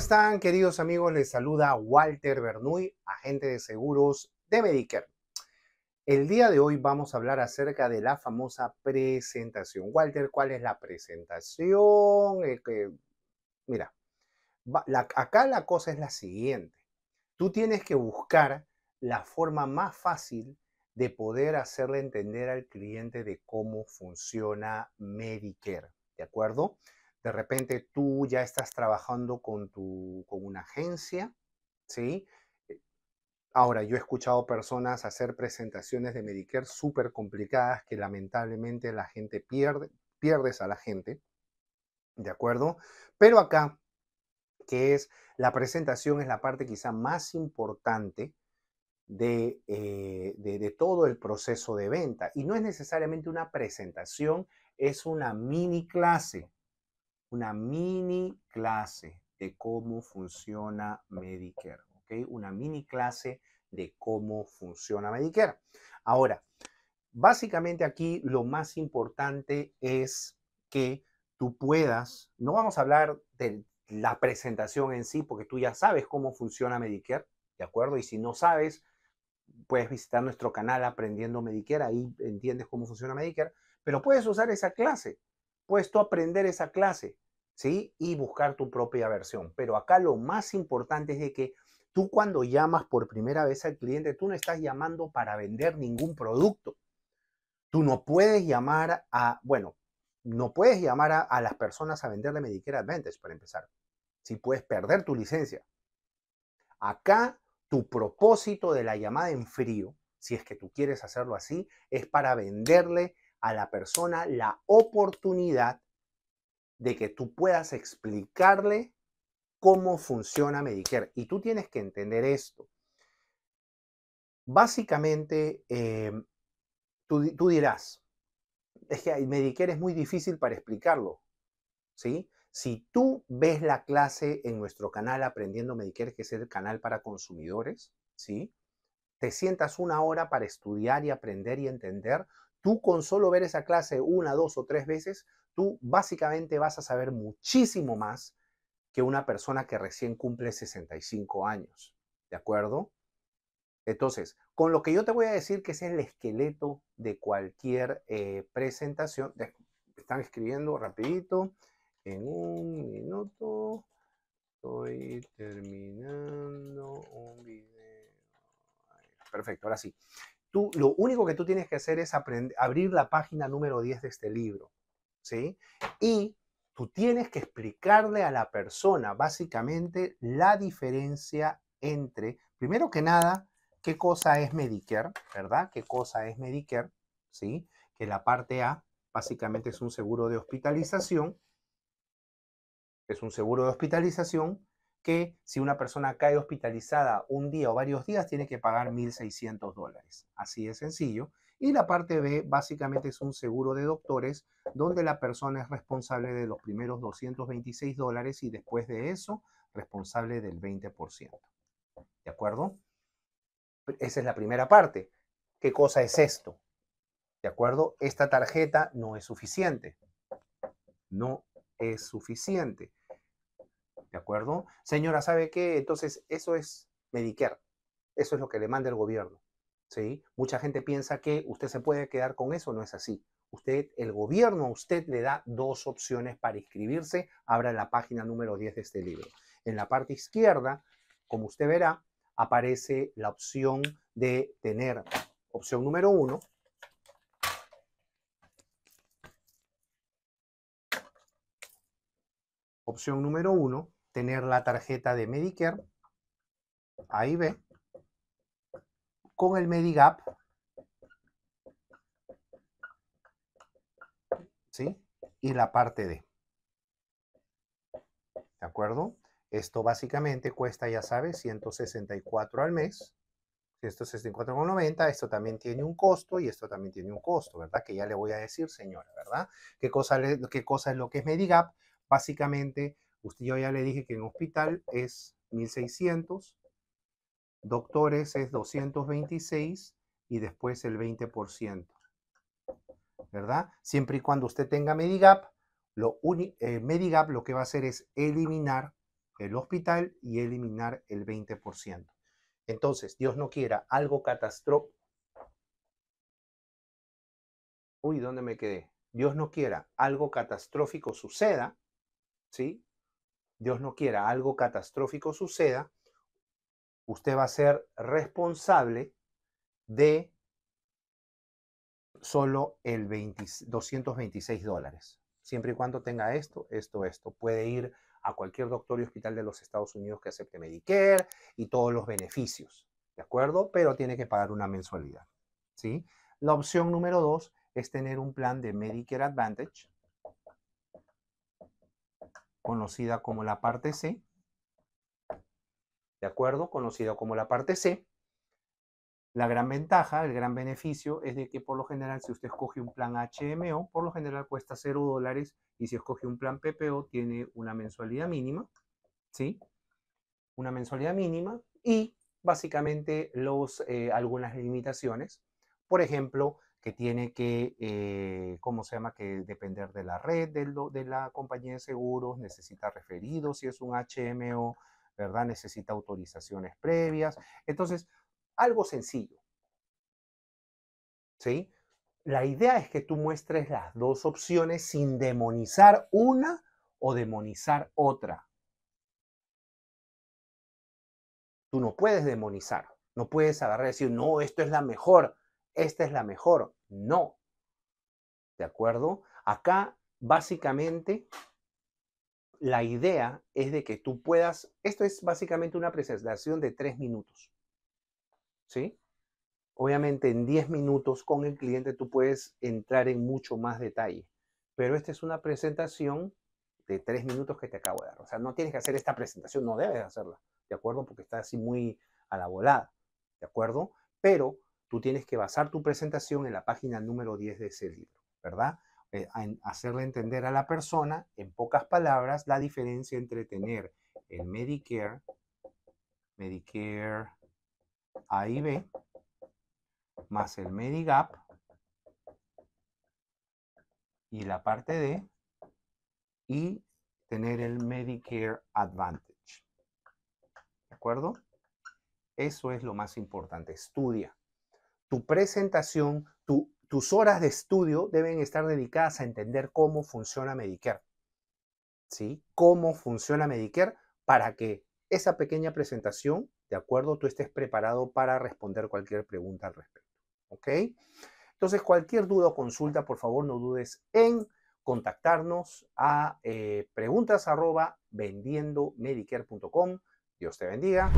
están, queridos amigos? Les saluda Walter Bernuy, agente de seguros de Medicare. El día de hoy vamos a hablar acerca de la famosa presentación. Walter, ¿cuál es la presentación? mira, acá la cosa es la siguiente. Tú tienes que buscar la forma más fácil de poder hacerle entender al cliente de cómo funciona Medicare, ¿de acuerdo? de repente tú ya estás trabajando con, con una agencia, ¿sí? Eh, ahora, yo he escuchado personas hacer presentaciones de Medicare súper complicadas que lamentablemente la gente pierde, pierdes a la gente, ¿de acuerdo? Pero acá, que es la presentación, es la parte quizá más importante de eh, todo el proceso de venta. Y no es necesariamente una presentación, es una mini clase, una mini clase de cómo funciona Medicare, ¿ok? Una mini clase de cómo funciona Medicare. Ahora, básicamente aquí lo más importante es que tú puedas, no vamos a hablar de la presentación en sí, porque tú ya sabes cómo funciona Medicare, ¿de acuerdo? Y si no sabes, puedes visitar nuestro canal Aprendiendo Medicare, ahí entiendes cómo funciona Medicare, pero puedes usar esa clase puesto aprender esa clase, ¿sí? Y buscar tu propia versión. Pero acá lo más importante es de que tú cuando llamas por primera vez al cliente, tú no estás llamando para vender ningún producto. Tú no puedes llamar a, bueno, no puedes llamar a, las personas a venderle Medicare Advantage para empezar. Si puedes perder tu licencia. Acá tu propósito de la llamada en frío, si es que tú quieres hacerlo así, es para venderle a la persona la oportunidad de que tú puedas explicarle cómo funciona Medicare. Y tú tienes que entender esto. Básicamente, em, tú, tú, dirás, es que Medicare es muy difícil para explicarlo, ¿sí? Si tú ves la clase en nuestro canal Aprendiendo Medicare, que es el canal para consumidores, ¿sí? Te sientas una hora para estudiar y aprender y entender Tú con solo ver esa clase una, dos o tres veces, tú básicamente vas a saber muchísimo más que una persona que recién cumple 65 años. ¿De acuerdo? Entonces, con lo que yo te voy a decir que es el esqueleto de cualquier eh, presentación, están escribiendo rapidito, en un minuto estoy terminando un video. Perfecto, ahora sí tú, lo único que tú tienes que hacer es abrir la página número 10 de este libro, ¿sí? Y tú tienes que explicarle a la persona básicamente la diferencia entre, primero que nada, qué cosa es Medicare, ¿verdad? ¿Qué cosa es Medicare? ¿Sí? Que la parte A básicamente es un seguro de hospitalización. Es un seguro de hospitalización que si una persona cae hospitalizada un día o varios días, tiene que pagar 1.600 dólares. Así de sencillo. Y la parte B básicamente es un seguro de doctores donde la persona es responsable de los primeros 226 dólares y después de eso responsable del 20%. ¿De acuerdo? Esa es la primera parte. ¿Qué cosa es esto? ¿De acuerdo? Esta tarjeta no es suficiente. No es suficiente. ¿de acuerdo? Señora, ¿sabe qué? Entonces, eso es Medicare, eso es lo que le manda el gobierno, ¿sí? Mucha gente piensa que usted se puede quedar con eso, no es así. Usted, el gobierno a usted le da dos opciones para inscribirse, abra la página número 10 de este libro. En la parte izquierda, como usted verá, aparece la opción de tener opción número uno, opción número uno, tener la tarjeta de Medicare, A y B, con el Medigap, ¿sí? Y la parte D. ¿De acuerdo? Esto básicamente cuesta, ya sabes, 164 al mes. Esto es 64,90. Esto también tiene un costo y esto también tiene un costo, ¿verdad? Que ya le voy a decir, señora, ¿verdad? ¿Qué cosa, qué cosa es lo que es Medigap? Básicamente Usted yo ya le dije que en hospital es 1600, doctores es 226 y después el 20%. ¿Verdad? Siempre y cuando usted tenga Medigap, lo eh, Medigap lo que va a hacer es eliminar el hospital y eliminar el 20%. Entonces, Dios no quiera algo catastrófico. Uy, ¿dónde me quedé? Dios no quiera algo catastrófico suceda, ¿sí? Dios no quiera, algo catastrófico suceda, usted va a ser responsable de solo el 226 dólares. Siempre y cuando tenga esto, esto, esto. Puede ir a cualquier doctor y hospital de los Estados Unidos que acepte Medicare y todos los beneficios, ¿de acuerdo? Pero tiene que pagar una mensualidad, ¿sí? La opción número dos es tener un plan de Medicare Advantage, conocida como la parte C, ¿de acuerdo? Conocida como la parte C. La gran ventaja, el gran beneficio es de que por lo general si usted escoge un plan HMO, por lo general cuesta 0 dólares y si escoge un plan PPO tiene una mensualidad mínima, ¿sí? Una mensualidad mínima y básicamente los, eh, algunas limitaciones. Por ejemplo, que tiene que, eh, ¿cómo se llama?, que depender de la red de, de la compañía de seguros, necesita referidos si es un HMO, ¿verdad? Necesita autorizaciones previas. Entonces, algo sencillo. ¿Sí? La idea es que tú muestres las dos opciones sin demonizar una o demonizar otra. Tú no puedes demonizar, no puedes agarrar y decir, no, esto es la mejor, esta es la mejor. No. ¿De acuerdo? Acá básicamente la idea es de que tú puedas, esto es básicamente una presentación de tres minutos. ¿Sí? Obviamente en 10 minutos con el cliente tú puedes entrar en mucho más detalle, pero esta es una presentación de tres minutos que te acabo de dar. O sea, no tienes que hacer esta presentación, no debes hacerla, ¿de acuerdo? Porque está así muy a la volada, ¿de acuerdo? Pero tú tienes que basar tu presentación en la página número 10 de ese libro, ¿verdad? Eh, hacerle entender a la persona, en pocas palabras, la diferencia entre tener el Medicare, Medicare A y B, más el Medigap y la parte D, y tener el Medicare Advantage. ¿De acuerdo? Eso es lo más importante. Estudia tu presentación, tus horas de estudio deben estar dedicadas a entender cómo funciona Medicare. ¿Sí? Cómo funciona Medicare para que esa pequeña presentación, de acuerdo, tú estés preparado para responder cualquier pregunta al respecto. ¿Ok? Entonces, cualquier duda o consulta, por favor, no dudes en contactarnos a eh, preguntas Dios te bendiga.